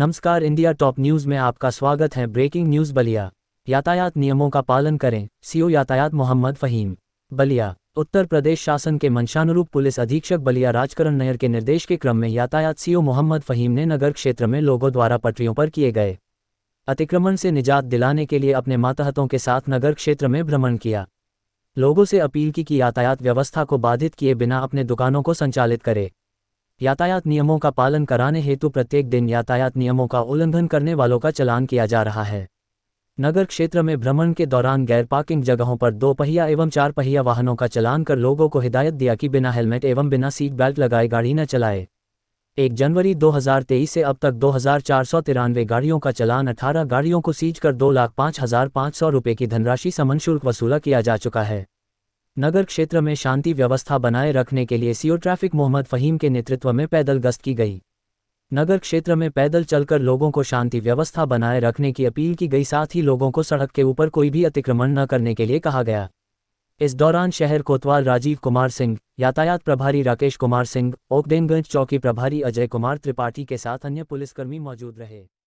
नमस्कार India top news में आपका स्वागत है ब्रेकिंग न्यूज बलिया यातायात नियमों का पालन करें सीओ यातायात मोहम्मद फहीम बलिया उत्तर प्रदेश शासन के मंशानुरूप पुलिस अधीक्षक बलिया राजकरण नयर के निर्देश के क्रम में यातायात सीओ मोहम्मद फहीम ने नगर क्षेत्र में लोगों द्वारा पटरियों पर किए गए अतिक्रमण से निजात दिलाने के लिए अपने मातहतों के साथ नगर क्षेत्र में भ्रमण किया लोगों से अपील की कि यातायात व्यवस्था को बाधित किए बिना अपने दुकानों को संचालित करें यातायात नियमों का पालन कराने हेतु प्रत्येक दिन यातायात नियमों का उल्लंघन करने वालों का चलान किया जा रहा है नगर क्षेत्र में भ्रमण के दौरान गैर पार्किंग जगहों पर दो पहिया एवं चार पहिया वाहनों का चलान कर लोगों को हिदायत दिया कि बिना हेलमेट एवं बिना सीट बेल्ट लगाए गाड़ी न चलाए एक जनवरी 2023 से अब तक दो गाड़ियों का चलान 18 गाड़ियों को सीज कर दो लाख पाँच हजार पाँच सौ रुपये की धनराशि समन शुल्क वसूला किया जा चुका है नगर क्षेत्र में शांति व्यवस्था बनाए रखने के लिए सीओ ट्रैफिक मोहम्मद फहीम के नेतृत्व में पैदल गश्त की गई नगर क्षेत्र में पैदल चलकर लोगों को शांति व्यवस्था बनाए रखने की अपील की गई साथ ही लोगों को सड़क के ऊपर कोई भी अतिक्रमण न करने के लिए कहा गया इस दौरान शहर कोतवाल राजीव कुमार सिंह यातायात प्रभारी राकेश कुमार सिंह ओकदेनगंज चौकी प्रभारी अजय कुमार त्रिपाठी के साथ अन्य पुलिसकर्मी मौजूद रहे